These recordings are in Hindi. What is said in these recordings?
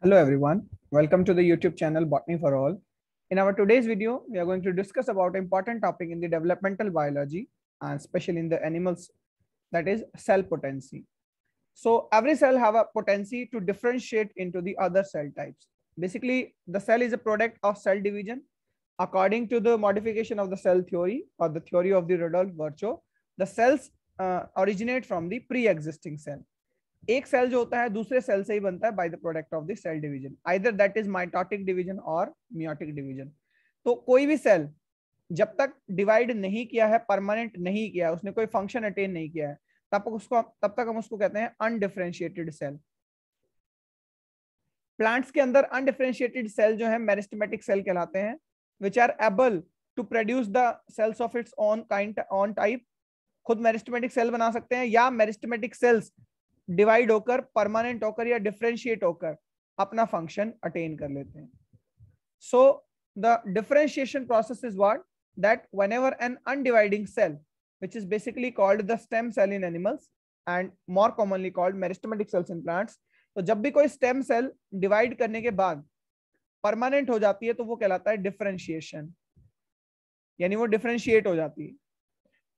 Hello everyone. Welcome to the YouTube channel Botany for All. In our today's video, we are going to discuss about important topic in the developmental biology and especially in the animals that is cell potency. So every cell have a potency to differentiate into the other cell types. Basically, the cell is a product of cell division. According to the modification of the cell theory or the theory of the Rudolf Virchow, the cells uh, originate from the pre-existing cell. एक सेल जो होता है दूसरे सेल से ही बनता है by the product of the cell division either that is mitotic division और मियोटिक डिवीजन तो कोई भी सेल जब तक डिवाइड नहीं किया है परमानेंट नहीं किया है उसने कोई फंक्शन अटेन नहीं किया है तब तक उसको तब तक हम उसको कहते हैं अनडिफ्रेंशिएटेड सेल प्लांट्स के अंदर अनडिफ्रेंशिएटेड सेल जो है मेरिस्टमेटिक सेल कहलाते हैं which are able to produce the cells of its own kind own type खुद मेरिस्टमेटिक सेल बना सकते हैं या मेरिस्टमेटिक सेल्स डिवाइड होकर परमानेंट होकर या डिफरेंशिएट होकर अपना फंक्शन अटेन कर लेते हैं so the differentiation process is what that one ever an undividing cell which is basically called the stem cell in animals and more commonly called meristematic cells in plants तो जब भी कोई स्टेम सेल डिवाइड करने के बाद परमानेंट हो जाती है तो वो कहलाता है डिफरेंशिएशन यानी वो डिफरेंशिएट हो जाती है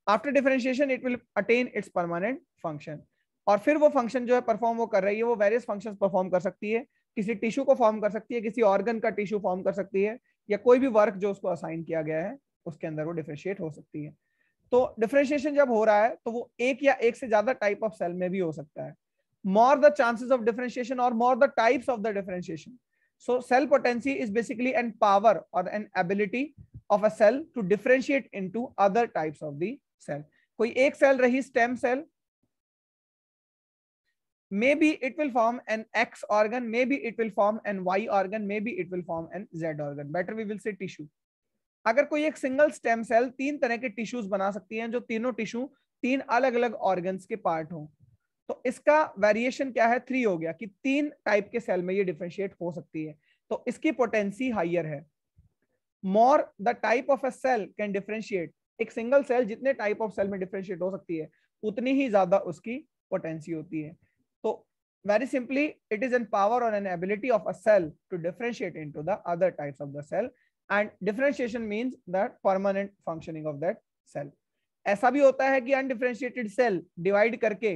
after differentiation it will attain its permanent function और फिर वो फंक्शन जो है परफॉर्म वो कर रही है वो वेरियस फंक्शंस परफॉर्म कर सकती है किसी टिश्यू को फॉर्म कर सकती है किसी ऑर्गन का टिश्यू फॉर्म कर सकती है या कोई भी वर्क जो उसको असाइन किया गया है उसके अंदर वो डिफ्रेंशिएट हो सकती है तो डिफ्रेंशिएशन जब हो रहा है तो वो एक या एक से ज्यादा टाइप ऑफ सेल में भी हो सकता है more the chances of differentiation or more the types of the differentiation so cell potency is basically an power or an ability of a cell to differentiate into other types of the cell कोई एक सेल रही stem cell maybe it will form an X organ maybe it will form an Y organ maybe it will form an Z organ better we will say tissue अगर कोई एक सिंगल स्टेम सेल तीन तरह के टिश्यूज बना सकती है जो तीनों टिश्यू तीन अलग अलग ऑर्गन के पार्ट हों तो इसका वेरिएशन क्या है थ्री हो गया कि तीन टाइप के सेल में ये डिफ्रेंशिएट हो सकती है तो इसकी पोटेंसी हाइयर है more the type of a cell can differentiate एक सिंगल सेल जितने टाइप ऑफ सेल में डिफ्रेंशिएट हो सकती है उतनी ही ज्यादा उसकी पोटेंसी होती है So very simply, it is an power or an ability of a cell to differentiate into the other types of the cell. And differentiation means that permanent functioning of that cell. ऐसा भी होता है कि अनडिफ्रेंशिएटेड सेल डिवाइड करके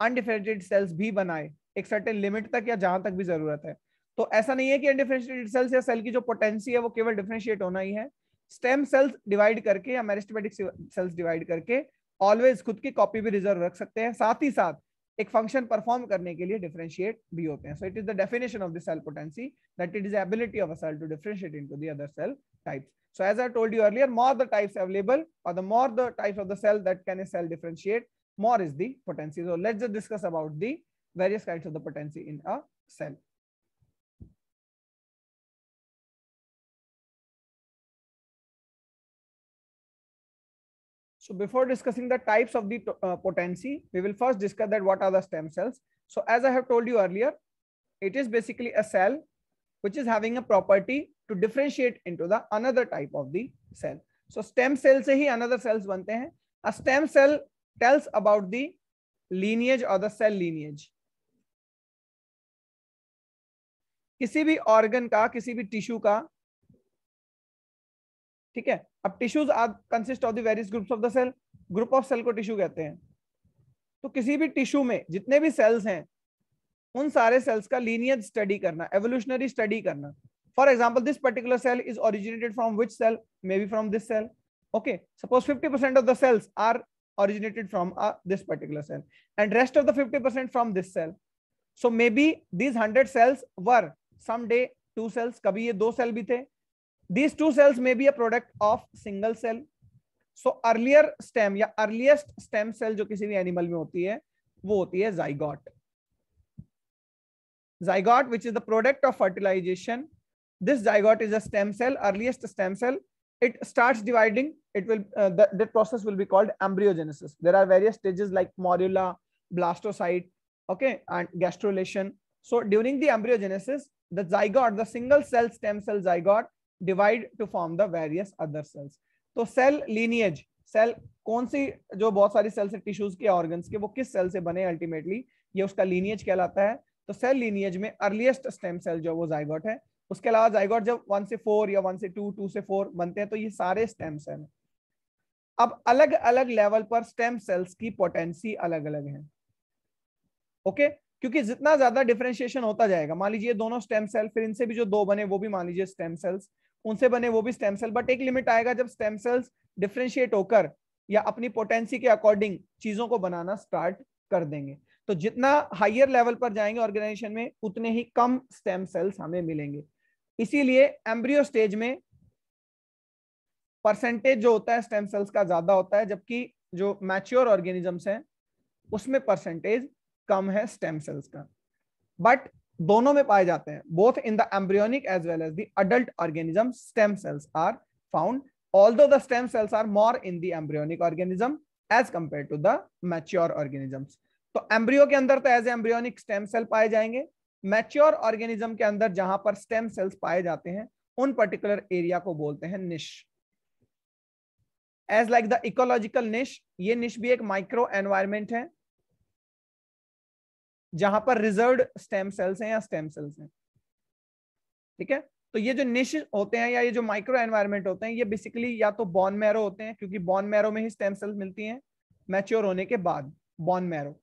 अनडिफ्रेंशिएटेड सेल्स भी बनाए एक सर्टेन लिमिट तक या जहां तक भी जरूरत है तो ऐसा नहीं है कि अनडिफ्रेंशिएटेड सेल्स या सेल की जो पोटेंसी है वो केवल डिफरेंशिएट होना ही है स्टेम सेल्स डिवाइड करके या मेरिस्टमेटिक सेल्स डिवाइड करके ऑलवेज खुद की कॉपी भी रिजर्व रख सकते हैं साथ ही साथ एक फंक्शन परफॉर्म करने के लिए डिफरेंशिएट भी होते हैं so it is the definition of the cell potency that it is ability of a cell to differentiate into the other cell types so as I told you earlier more the types available और the more the types of the cell that can a cell differentiate more is the potency so let's discuss about the various kinds of the potency in a cell So before discussing the types of the uh, potency, we will first discuss that what are the stem cells. So as I have told you earlier, it is basically a cell which is having a property to differentiate into the another type of the cell. So stem cell se hi another cells bante hain A stem cell tells about the lineage or the cell lineage. किसी भी organ का किसी भी tissue का ठीक है अब tissues consist of various group of the cell group of cell को टिश्यू कहते हैं तो किसी भी टिश्यू में जितने भी सेल्स हैं उन सारे सेल्स का लीनियज स्टडी करना एवोल्यूशनरी स्टडी करना for example this particular cell is originated from which cell maybe from this cell okay suppose 50% percent of the cells are originated from this particular cell and rest of the 50% percent from this cell so maybe these 100 cells were same two sales कभी ये दो सेल भी थे these two cells may be a product of single cell So earlier stem, या earliest stem cell, जो किसी भी एनिमल में होती है zygote which is the product of fertilization this zygote is a stem cell earliest stem cell it starts dividing it will uh, the, the process will be called embryogenesis there are various stages like morula blastocyte okay and gastrulation so during the embryogenesis the zygote the single cell stem cell zygote divide to form the various other cells तो सेल लीनियज सेल कौन सी जो बहुत सारी सेल्स है टिश्यूज के ऑर्गन्स के वो किस सेल से बने अल्टीमेटली ये उसका लीनियज कहलाता है तो सेल लीनियज में अर्लीस्ट स्टेम सेल जो वो जाइगोट है उसके अलावा जाइगोट जब वन से फोर या वन से टू टू से फोर बनते हैं तो ये सारे स्टेम सेल अब अलग अलग लेवल पर स्टेम सेल्स की पोटेंसी अलग अलग है ओके क्योंकि जितना ज्यादा डिफ्रेंशिएशन होता जाएगा मान लीजिए दोनों स्टेम सेल फिर इनसे भी जो दो बने वो भी मान लीजिए स्टेम सेल्स उनसे बने वो भी स्टेम सेल बट एक लिमिट आएगा जब स्टेम सेल्स डिफ्रेंशिएट होकर या अपनी पोटेंसी के अकॉर्डिंग चीजों को बनाना स्टार्ट कर देंगे तो जितना हाइयर लेवल पर जाएंगे ऑर्गेनाइजेशन में उतने ही कम स्टेम सेल्स हमें मिलेंगे इसीलिए एम्ब्रियो स्टेज में परसेंटेज जो होता है स्टेम सेल्स का ज्यादा होता है जबकि जो मैच्योर ऑर्गेनिजम्स हैं उसमें परसेंटेज कम है स्टेम सेल्स का बट दोनों में पाए जाते हैं both in the embryonic as well as adult organism stem cells are found all the stem cells are more in the embryonic organism as compared to the mature organism तो एम्ब्रियो के अंदर तो एज एम्ब्रियोनिक स्टेम सेल पाए जाएंगे मैच्योर ऑर्गेनिज्म के अंदर जहां पर स्टेम सेल्स पाए जाते हैं उन पर्टिकुलर एरिया को बोलते हैं निश एज लाइक द इकोलॉजिकल निश ये निश भी एक माइक्रो एनवायरमेंट है जहां पर रिजर्व स्टेम सेल्स हैं या स्टेम सेल्स हैं ठीक है तो ये जो निश होते हैं या ये जो माइक्रो एनवायरमेंट होते हैं ये बेसिकली या तो बॉन मैरो होते हैं क्योंकि बॉन मैरो में ही स्टेम सेल्स मिलती हैं मैच्योर होने के बाद bone marrow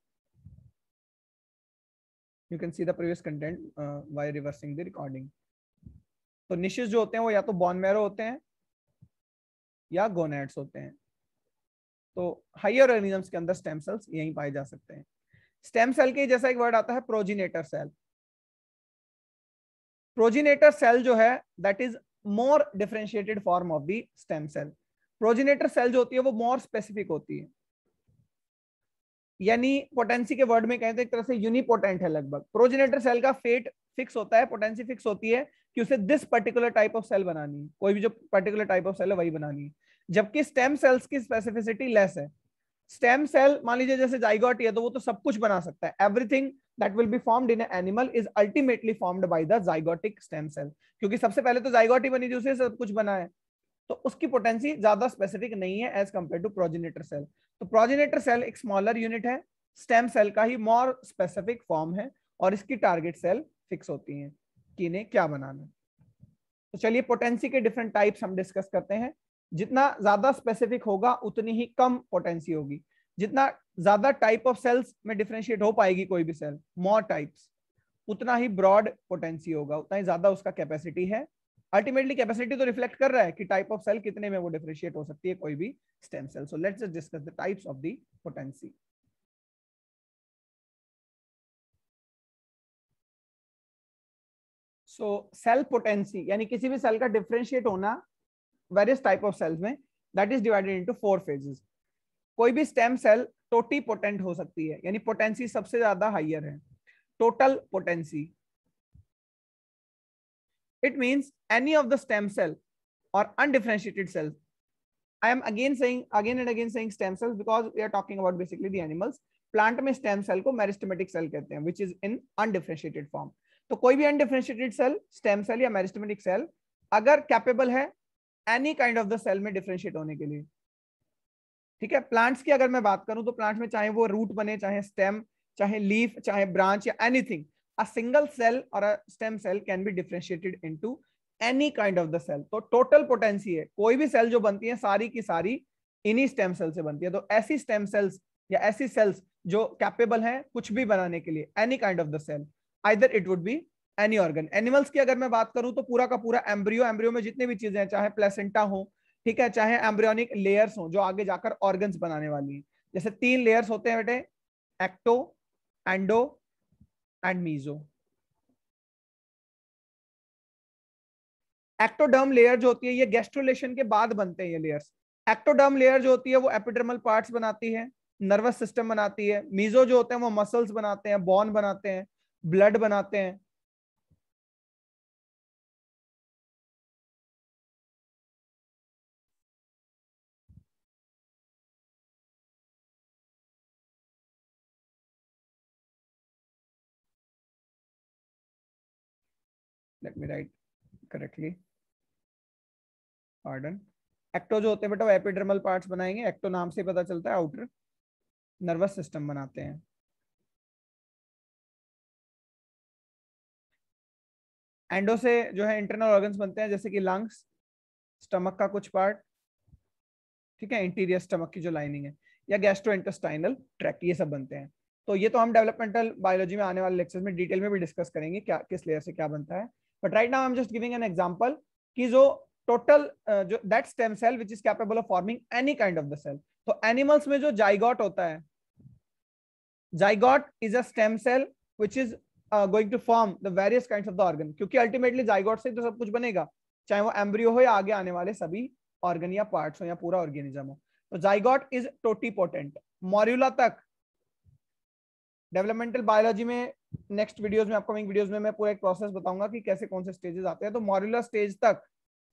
you can see the previous content by reversing the recording तो निश जो होते हैं वो या तो बॉन मैरो होते हैं या गोनेट्स होते हैं तो हाइयर ऑर्गेनिजम्स के अंदर स्टेम सेल्स यहीं पाए जा सकते हैं स्टेम सेल के जैसा एक वर्ड आता है प्रोजिनेटर सेल प्रोजिनेटर सेल जो है that is more differentiated form of the stem cell progenitor cell जो होती है वो मोर स्पेसिफिक होती है यानी पोटेंसी के वर्ड में कहें तो एक तरह से यूनिपोटेंट है लगभग प्रोजिनेटर सेल का फेट फिक्स होता है पोटेंसी फिक्स होती है कि उसे this particular type of cell बनानी है कोई भी जो पर्टिकुलर टाइप ऑफ सेल है वही बनानी है जबकि स्टेम सेल्स की स्पेसिफिसिटी लेस है स्टेम सेल मान लीजिए जैसे जाइगॉट है तो वो तो सब कुछ बना सकता है everything that will be formed in animal is ultimately formed by the zygotic stem cell क्योंकि सबसे पहले तो जाइगॉट ही बनी थी उसे सब कुछ बना है तो उसकी पोटेंसी ज्यादा स्पेसिफिक नहीं है as compare to progenitor cell तो प्रोजिनेटर सेल एक स्मॉलर यूनिट है स्टेम सेल का ही मोर स्पेसिफिक फॉर्म है और इसकी टारगेट सेल फिक्स होती है कि इन्हें क्या बनाना तो चलिए पोटेंसी के डिफरेंट टाइप्स हम डिस्कस करते हैं जितना ज्यादा स्पेसिफिक होगा उतनी ही कम पोटेंसी होगी जितना ज्यादा टाइप ऑफ सेल्स में डिफ्रेंशिएट हो पाएगी कोई भी सेल मोर टाइप्स उतना ही ब्रॉड पोटेंसी होगा उतना ही ज्यादा उसका कैपेसिटी है अल्टीमेटली कैपेसिटी तो रिफ्लेक्ट कर रहा है कि टाइप ऑफ सेल कितने में वो डिफ्रेंशिएट हो सकती है कोई भी stem cell so let's discuss the types of the potency so cell potency यानी किसी भी सेल का डिफ्रेंशिएट होना वेरियस टाइप ऑफ सेल्स में that is divided into four phases कोई भी स्टेम सेल टोटी पोटेंट हो सकती है यानी पोटेंसी सबसे ज्यादा हाइयर है total potency it means any of the stem cell or undifferentiated cells i am again saying again and again saying stem cells because we are talking about basically the animals plant mein stem cell ko meristematic cell kehte hain which is in undifferentiated form तो कोई भी अनडिफ्रेंशिएटेड सेल स्टेम सेल या मेरिस्टमेटिक सेल अगर कैपेबल है any kind of the cell में डिफ्रेंशिएट होने के लिए ठीक है प्लांट्स की अगर मैं बात करूं तो प्लांट्स में चाहे वो रूट बने चाहे स्टेम चाहे लीफ चाहे ब्रांच या एनीथिंग अ सिंगल सेल और a stem cell can be differentiated into any kind of the cell तो टोटल पोटेंसी है कोई भी सेल जो बनती है सारी की सारी इन्हीं स्टेम सेल से बनती है तो ऐसी स्टेम सेल्स या ऐसी सेल्स जो कैपेबल हैं कुछ भी बनाने के लिए any kind of the cell either it would be any organ animals की अगर मैं बात करूं तो पूरा का पूरा एम्ब्रियो एम्ब्रियो में जितनी भी चीजें हैं चाहे प्लेसेंटा हो ठीक है चाहे एम्ब्रियोनिक लेयर्स हो जो आगे जाकर ऑर्गन बनाने वाली है जैसे तीन लेयर्स होते हैं बेटे ecto endo and meso ectoderm layer जो होती है ये गैस्ट्रोलेशन के बाद बनते हैं ये लेयर्स एक्टोडर्म लेयर जो होती है वो एपिडर्मल पार्ट्स बनाती है नर्वस सिस्टम बनाती है मीजो जो होते हैं वो मसल्स बनाते हैं बॉन बनाते हैं ब्लड बनाते हैं let me write correctly pardon ecto जो होते हैं बेटा वो एपिडर्मल पार्ट्स बनाएंगे एक्टो नाम से पता चलता है आउटर नर्वस सिस्टम बनाते हैं एंडो से जो है इंटरनल ऑर्गन्स बनते हैं जैसे कि लंग्स स्टमक का कुछ पार्ट ठीक है इंटीरियर स्टमक की जो लाइनिंग है या गैस्ट्रो इंटेस्टाइनल ट्रैक ये सब बनते हैं तो ये तो हम डेवलपमेंटल बायोलॉजी में आने वाले लेक्चर्स में डिटेल में भी डिस्कस करेंगे क्या किस लेयर से क्या बनता है but right now I am just giving an example कि जो टोटल uh, जो that stem cell which is capable of forming any kind of the cell तो एनिमल्स में जो जाइगॉट होता है zygote is a stem cell which is going to form the various kind of the organ क्योंकि अल्टीमेटली जाइगॉट से तो सब कुछ बनेगा चाहे वो एम्ब्रियो हो या आगे आने वाले सभी ऑर्गन या पार्ट्स हो या पूरा ऑर्गेनिज्म हो तो जाइगॉट इज टोटीपोटेंट मॉर्यूला तक डेवलपमेंटल बायोलॉजी में नेक्स्ट वीडियोस में अपकमिंग वीडियोस में मैं पूरा एक प्रोसेस बताऊंगा कि कैसे कौन से स्टेजेस आते हैं तो मॉरुलर स्टेज तक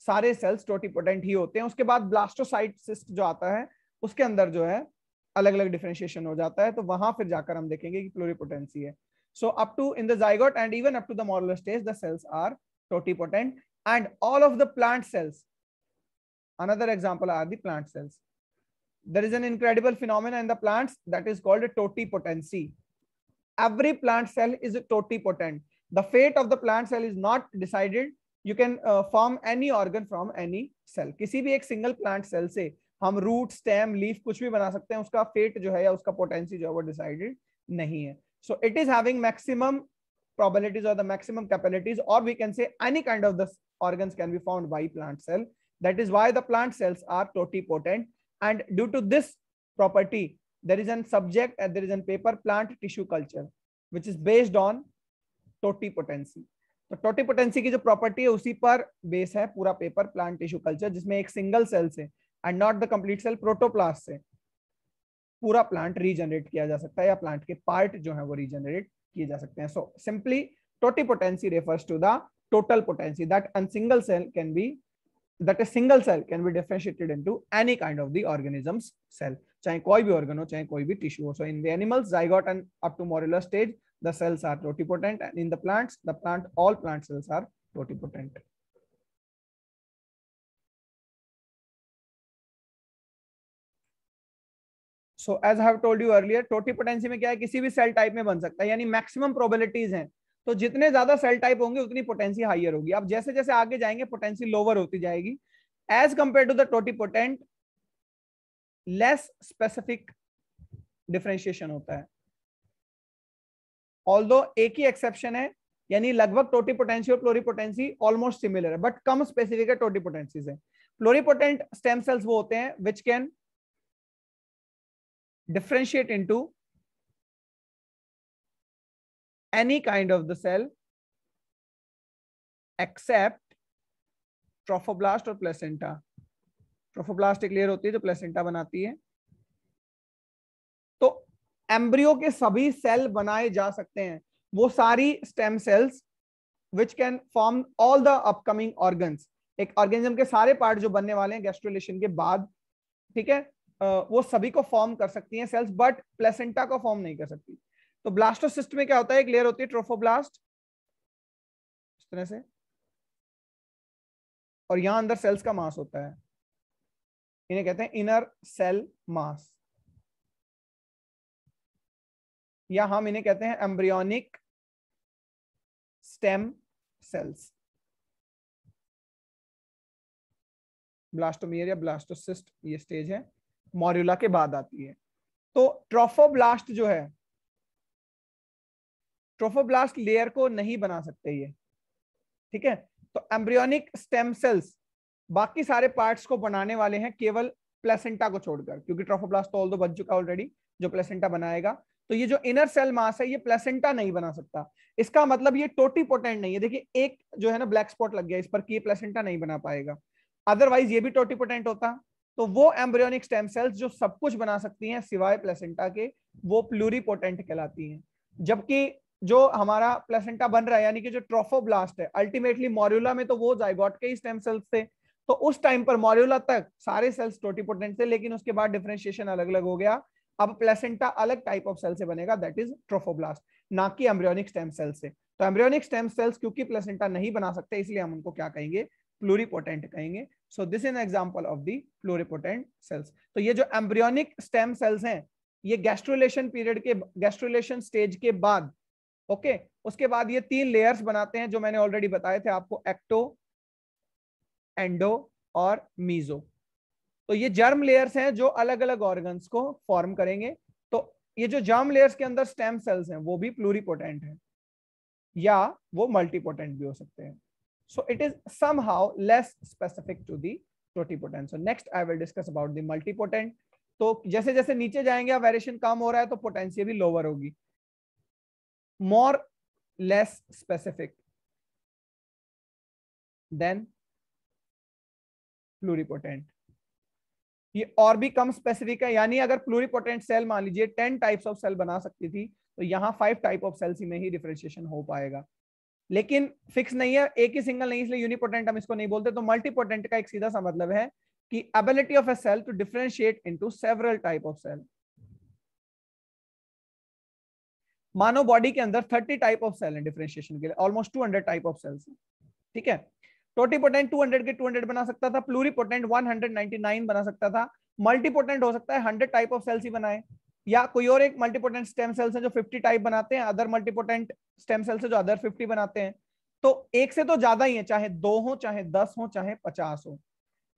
सारे सेल्स टोटीपोटेंट ही होते हैं उसके बाद ब्लास्टोसाइट जो आता है उसके अंदर जो है अलग अलग डिफ्रेंशिएशन हो जाता है तो वहां फिर जाकर हम देखेंगे कि प्लोरीपोटेंसी है so up to in the zygote and even up to the molar stage the cells are totipotent and all of the plant cells another example are the plant cells there is an incredible phenomenon in the plants that is called a totipotency every plant cell is totipotent. The fate of the plant cell is not decided. You can uh, form any organ from any cell. kisi bhi ek single plant cell se hum root, stem, leaf kuch bhi bana sakte hain uska fate jo hai ya uska potency jo hai wo decided nahi hai So it is having maximum probabilities or the maximum capabilities or we can say any kind of the organs can be found by plant cell. That is why the plant cells are totipotent and due to this property there is an subject and there is an paper plant tissue culture which is based on totipotency तो टोटिपोटेंसी की जो प्रॉपर्टी है उसी पर बेस है पूरा पेपर प्लांट टिश्यू कल्चर जिसमें एक सिंगल सेल से and not the complete cell protoplast से पूरा प्लांट रीजनरेट किया जा सकता है या प्लांट के पार्ट जो है वो रीजनरेट किए जा सकते हैं so simply totipotency refers to the total potency that a single cell can be that a single cell can be differentiated into any kind of the organism's cell chahe koi bhi organ ho chahe koi bhi tissue ho so in the animals zygote and up to morula stage the cells are totipotent and in the plants the plant all plant cells are totipotent so as have told you earlier totipotency में क्या है किसी भी सेल टाइप में बन सकता है यानी मैक्सिमम प्रोबेबिलिटीज हैं तो जितने ज्यादा सेल टाइप होंगे उतनी पोटेंसी हाइयर होगी अब जैसे जैसे आगे जाएंगे पोटेंसी लोअर होती जाएगी as compare to the potent less specific differentiation होता है ऑल्दो एक ही एक्सेप्शन है यानी लगभग पोटेंसी और पोटेंसी ऑलमोस्ट सिमिलर है बट कम स्पेसिफिक है टोटी पोटेंसी से पोटेंट स्टेम सेल्स वो होते हैं which can differentiate into any kind of the cell except trophoblast और प्लेसेंटा ट्रोफोब्लास्ट एक लेयर होती है जो प्लेसेंटा बनाती है तो एम्ब्रियो के सभी सेल बनाए जा सकते हैं वो सारी stem cells which can form all the upcoming organs एक ऑर्गेनिज्म के सारे पार्ट जो बनने वाले हैं गैस्ट्रोलेशन के बाद ठीक है वो सभी को फॉर्म कर सकती हैं सेल्स बट प्लेसेंटा को फॉर्म नहीं कर सकती तो ब्लास्टोसिस्ट में क्या होता है एक लेयर होती है ट्रोफोब्लास्ट इस तरह से और यहां अंदर सेल्स का मास होता है इन्हें कहते हैं इनर सेल मास या हम इन्हें कहते हैं एम्ब्रियोनिक स्टेम सेल्स ब्लास्टोमियर या ब्लास्टोसिस्ट ये स्टेज है मॉर्यूला के बाद आती है तो ट्रोफोब्लास्ट जो है ट्रोफोब्लास्ट लेयर को नहीं बना सकते ये ठीक है तो एम्ब्रियोनिक स्टेम सेल्स बाकी सारे पार्ट्स को बनाने वाले हैं केवल प्लेसेंटा को छोड़कर क्योंकि ट्रोफोब्लास्ट तो ऑल बन चुका ऑलरेडी जो प्लेसेंटा बनाएगा तो ये जो इनर सेल मास है ये प्लेसेंटा नहीं बना सकता इसका मतलब ये टोटी पोटेंट नहीं है देखिए एक जो है ना ब्लैक स्पॉट लग गया इस पर कि ये प्लेसेंटा नहीं बना पाएगा अदरवाइज ये भी टोटी पोटेंट होता तो वो एम्ब्रियोनिक स्टेम सेल्स जो सब कुछ बना सकती हैं सिवाय प्लेसेंटा के वो प्लूरीपोटेंट कहलाती हैं जबकि जो हमारा प्लेसेंटा बन रहा है यानी कि जो ट्रोफोब्लास्ट है अल्टीमेटली मॉर्यूला में तो वो जाइगोट के ही स्टेम सेल्स थे तो उस टाइम पर मॉर्यूला तक सारे सेल्स टोटीपोटेंट थे लेकिन उसके बाद डिफ्रेंशिएशन अलग अलग हो गया अब प्लेसेंटा अलग टाइप ऑफ सेल से बनेगा दैट इज ट्रोफोब्लास्ट ना कि एम्ब्रियोनिक स्टेम सेल से तो एम्ब्रियोनिक स्टेम सेल्स क्योंकि प्लेसेंटा नहीं बना सकते इसलिए हम उनको क्या कहेंगे प्लूरिपोटेंट कहेंगे so this is example of the pluripotent cells तो ये जो एम्ब्रियोनिक स्टेम सेल्स हैं ये गैस्ट्रोलेशन पीरियड के गैस्ट्रोलेशन स्टेज के बाद ओके उसके बाद ये तीन लेयर्स बनाते हैं जो मैंने ऑलरेडी बताए थे आपको एक्टो एंडो और मीजो तो ये जर्म लेयर्स हैं जो अलग अलग ऑर्गन्स को फॉर्म करेंगे तो ये जो जर्म लेयर्स के अंदर स्टेम सेल्स हैं वो भी प्लूरीपोटेंट हैं या वो मल्टीपोटेंट भी हो सकते हैं it is somehow less specific to the totipotent so next I will discuss about the multipotent तो जैसे जैसे नीचे जाएंगे वेरिएशन कम हो रहा है तो पोटेंशियल भी लोअर होगी more less specific than pluripotent ये और भी कम स्पेसिफिक है यानी अगर प्लूरिपोटेंट सेल मान लीजिए टेन टाइप्स ऑफ सेल बना सकती थी तो यहाँ फाइव टाइप ऑफ सेल्स में ही डिफ्रेंशिएशन हो पाएगा लेकिन फिक्स नहीं है एक ही सिंगल नहीं इसलिए यूनिपोटेंट हम इसको नहीं बोलते तो मल्टीपोटेंट का एक सीधा सा मतलब है कि ability of a cell to differentiate into several type of cell मानव बॉडी के अंदर 30 टाइप ऑफ सेल है डिफ्रेंशिएशन के लिए ऑलमोस्ट 200 टाइप ऑफ सेल्स ठीक है टोटीपोटेंट 200 के 200 बना सकता था प्लूरीपोटेंट 199 बना सकता था मल्टीपोटेंट हो सकता है 100 टाइप ऑफ सेल्स ही बनाए या कोई और एक मल्टीपोटेंट स्टेम सेल्स है जो 50 टाइप बनाते हैं अदर मल्टीपोटेंट स्टेम सेल्स जो अदर 50 बनाते हैं तो एक से तो ज्यादा ही है चाहे दो हो चाहे दस हो चाहे पचास हो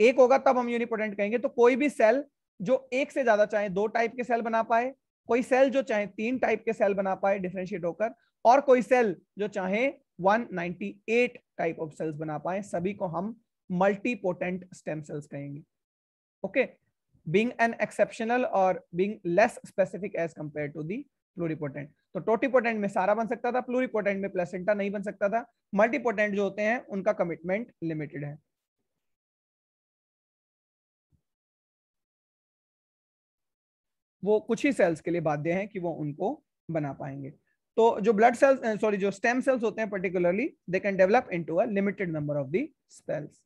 एक होगा तब हम यूनिपोटेंट कहेंगे तो कोई भी सेल जो एक से ज्यादा चाहे दो टाइप के सेल बना पाए कोई सेल जो चाहे तीन टाइप के सेल बना पाए डिफ्रेंशिएट होकर और कोई सेल जो चाहे 198 टाइप ऑफ सेल्स बना पाए सभी को हम मल्टीपोटेंट स्टेम सेल्स कहेंगे ओके बीइंग एन एक्सेप्शनल और being less specific as compare to the pluripotent तो टोटीपोटेंट में सारा बन सकता था प्लूरिपोटेंट में प्लेसेंटा नहीं बन सकता था मल्टीपोटेंट जो होते हैं उनका कमिटमेंट लिमिटेड है वो कुछ ही सेल्स के लिए बाध्य हैं कि वो उनको बना पाएंगे तो जो ब्लड सेल्स सॉरी जो स्टेम सेल्स होते हैं particularly they can develop into a limited number of the cells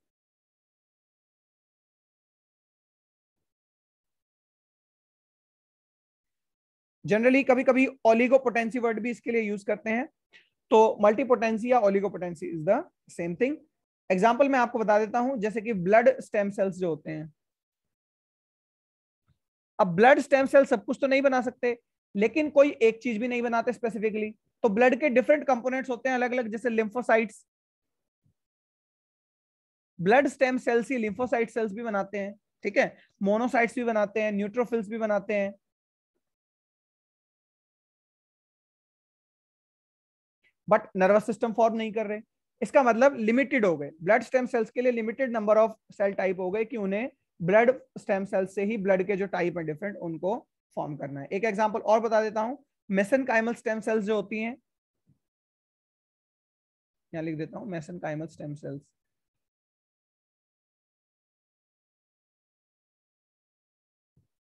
generally कभी कभी ओलिगोपोटेंसी वर्ड भी इसके लिए यूज करते हैं तो मल्टीपोटेंसी या oligopotency is the same thing example मैं आपको बता देता हूं जैसे कि ब्लड स्टेम सेल्स जो होते हैं अब ब्लड स्टेम सेल सब कुछ तो नहीं बना सकते लेकिन कोई एक चीज भी नहीं बनाते स्पेसिफिकली तो ब्लड के डिफरेंट कंपोनेंट्स होते हैं अलग अलग जैसे लिम्फोसाइट्स ब्लड स्टेम सेल्स ही लिम्फोसाइट सेल्स भी बनाते हैं ठीक है मोनोसाइट्स भी बनाते हैं न्यूट्रोफिल्स भी बनाते हैं बट नर्वस सिस्टम फॉर्म नहीं कर रहे इसका मतलब लिमिटेड हो गए ब्लड स्टेम सेल्स के लिए limited number of cell type हो गए कि उन्हें ब्लड स्टेम सेल्स से ही ब्लड के जो टाइप है डिफरेंट उनको फॉर्म करना है एक एग्जाम्पल और बता देता हूं मेसन काइमल स्टेम सेल्स जो होती हैं यहां लिख देता हूं मेसन काइमल स्टेम सेल्स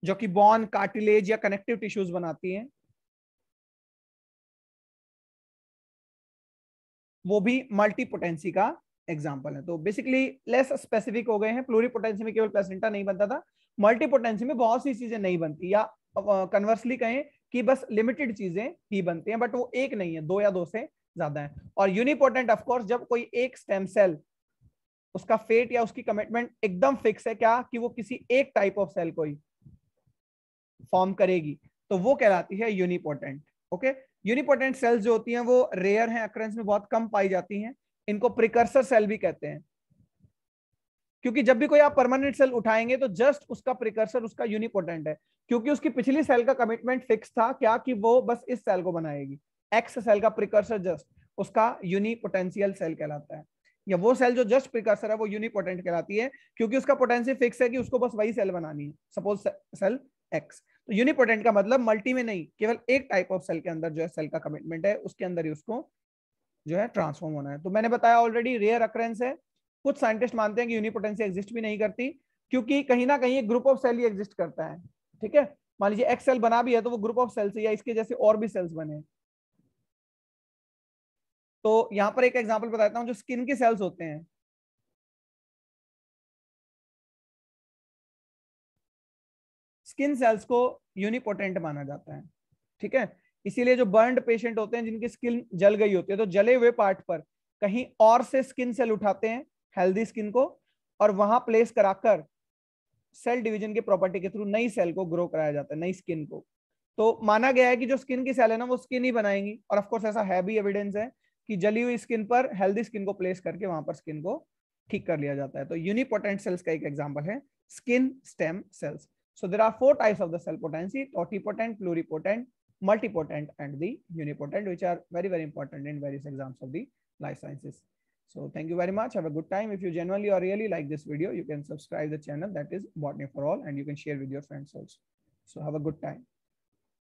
जो कि बॉन कार्टिलेज या कनेक्टिव टिश्यूज बनाती हैं वो भी मल्टीपोटेंसी का एग्जाम्पल है तो बेसिकली लेस स्पेसिफिक हो गए हैं प्लूरीपोटेंसी में केवल प्लेसेंटा नहीं बनता था मल्टीपोटेंसी में बहुत सी चीजें नहीं बनती या कन्वर्सली uh, कहें कि बस लिमिटेड चीजें ही बनती हैं बट वो एक नहीं है दो या दो से ज्यादा है और यूनिपोर्टेंट ऑफकोर्स जब कोई एक स्टेम सेल उसका फेट या उसकी कमिटमेंट एकदम फिक्स है क्या कि वो किसी एक टाइप ऑफ सेल को ही फॉर्म करेगी तो वो कहलाती है यूनिपोर्टेंट ओके यूनिपोर्टेंट सेल्स जो होती हैं वो रेयर हैं अक्रेंस में बहुत कम पाई जाती हैं इनको प्रिकर्सर सेल भी कहते हैं क्योंकि जब भी कोई आप परमानेंट सेल उठाएंगे तो जस्ट उसका प्रिकर्सर उसका यूनिपोर्टेंट है क्योंकि उसकी पिछली सेल का कमिटमेंट फिक्स था क्या कि वो बस इस सेल को बनाएगी एक्स सेल का प्रिकर्सर जस्ट उसका यूनिपोटेंशियल सेल कहलाता है या वो सेल जो जस्ट प्रिकर्सर है वो यूनिपोटेंट कहलाती है क्योंकि उसका पोटेंशियल फिक्स है कि उसको बस वही सेल बनानी है सपोज सेल एक्स तो यूनिपोटेंट का मतलब मल्टी में नहीं केवल एक टाइप ऑफ सेल के अंदर जो है सेल का कमिटमेंट है उसके अंदर ही उसको जो है ट्रांसफॉर्म होना है तो मैंने बताया ऑलरेडी रेयर अक्रेंस है कुछ साइंटिस्ट मानते हैं कि यूनिपोटेंसी एग्जिस्ट भी नहीं करती क्योंकि कहीं ना कहीं ग्रुप ऑफ सेल ही एग्जिस्ट करता है ठीक है मान लीजिए एक्स सेल बना भी है तो वो ग्रुप ऑफ सेल्स या इसके जैसे और भी सेल्स बने तो यहां पर एक एग्जाम्पल बताता हूं जो स्किन के सेल्स होते हैं स्किन सेल्स को यूनिपोटेंट माना जाता है ठीक है इसीलिए जो बर्न पेशेंट होते हैं जिनकी स्किन जल गई होती है तो जले हुए पार्ट पर कहीं और से स्किन सेल उठाते हैं हेल्दी स्किन को और वहां प्लेस कराकर सेल डिवीजन के प्रॉपर्टी के थ्रू नई सेल को ग्रो कराया जाता है नई स्किन को तो माना गया है कि जो स्किन की सेल है ना वो स्किन ही बनाएंगी और ऑफकोर्स ऐसा है भी एविडेंस है कि जली हुई स्किन पर हेल्दी स्किन को प्लेस करके वहां पर स्किन को ठीक कर लिया जाता है तो यूनिपोटेंट सेल्स का एक एग्जाम्पल है skin stem cells so there are four types of the cell potency totipotent pluripotent multipotent and the unipotent, which are very, very important in various exams of the life sciences. So thank you very much. Have a good time. If you genuinely or really like this video, you can subscribe the channel that is Botany for All and you can share with your friends also. So have a good time.